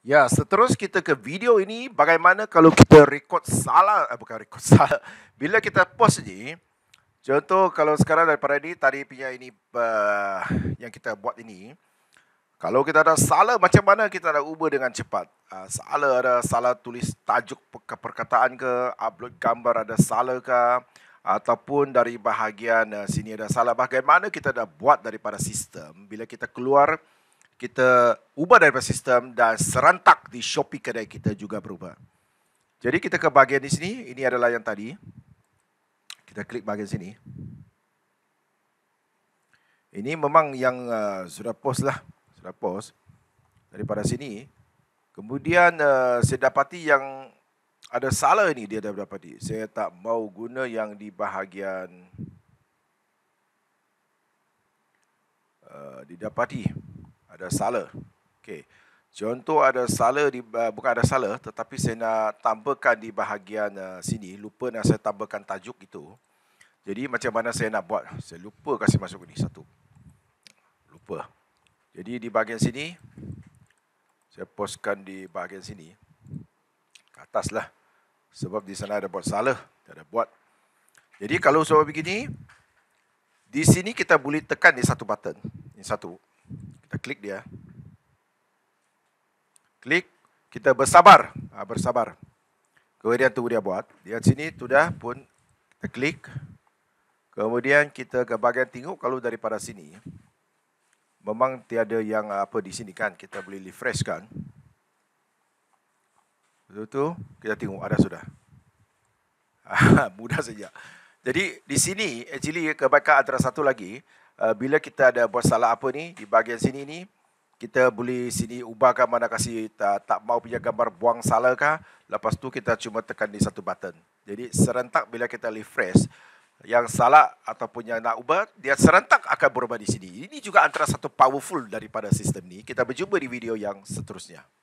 Ya, seterus kita ke video ini bagaimana kalau kita rekod salah, eh, bukan rekod salah. Bila kita post ni, contoh kalau sekarang daripada ni, tadi punya ini uh, yang kita buat ini. Kalau kita ada salah, macam mana kita ada ubah dengan cepat? Uh, salah ada salah tulis tajuk perkataan ke, upload gambar ada salah ke, ataupun dari bahagian uh, sini ada salah. Bagaimana kita dah buat daripada sistem, bila kita keluar, kita ubah daripada sistem dan serantak di Shopee kedai kita juga berubah. Jadi kita ke bahagian di sini, ini adalah yang tadi. Kita klik bahagian sini. Ini memang yang uh, sudah post lah, sudah post daripada sini. Kemudian uh, saya dapati yang ada salah ini dia dah dapati. Saya tak mau guna yang di bahagian uh, didapati ada salah. Okey. Contoh ada salah di eh, bukan ada salah tetapi saya nak tambahkan di bahagian eh, sini lupa nak saya tambahkan tajuk itu. Jadi macam mana saya nak buat? Saya lupa kasih masuk ini satu. Lupa. Jadi di bahagian sini saya postkan di bahagian sini ataslah. Sebab di sana ada buat salah, tak ada buat. Jadi kalau sebab begini, di sini kita boleh tekan di satu button. Ini satu klik dia. Klik, kita bersabar. Ha, bersabar. Kemudian tunggu dia buat. Di sini sudah pun kita klik. Kemudian kita ke bahagian tengok kalau daripada sini. Memang tiada yang ah, apa di sini kan. Kita boleh refresh kan. Lepas tu kita tengok ada sudah. Ah, mudah saja. Jadi di sini actually kebaikan antara satu lagi uh, bila kita ada buat salah apa ni di bahagian sini ni kita boleh sini ubah ubahkan mana kasih tak tak mau punya gambar buang salah kah lepas tu kita cuma tekan di satu button jadi serentak bila kita refresh yang salah ataupun yang nak ubah dia serentak akan berubah di sini ini juga antara satu powerful daripada sistem ni kita berjumpa di video yang seterusnya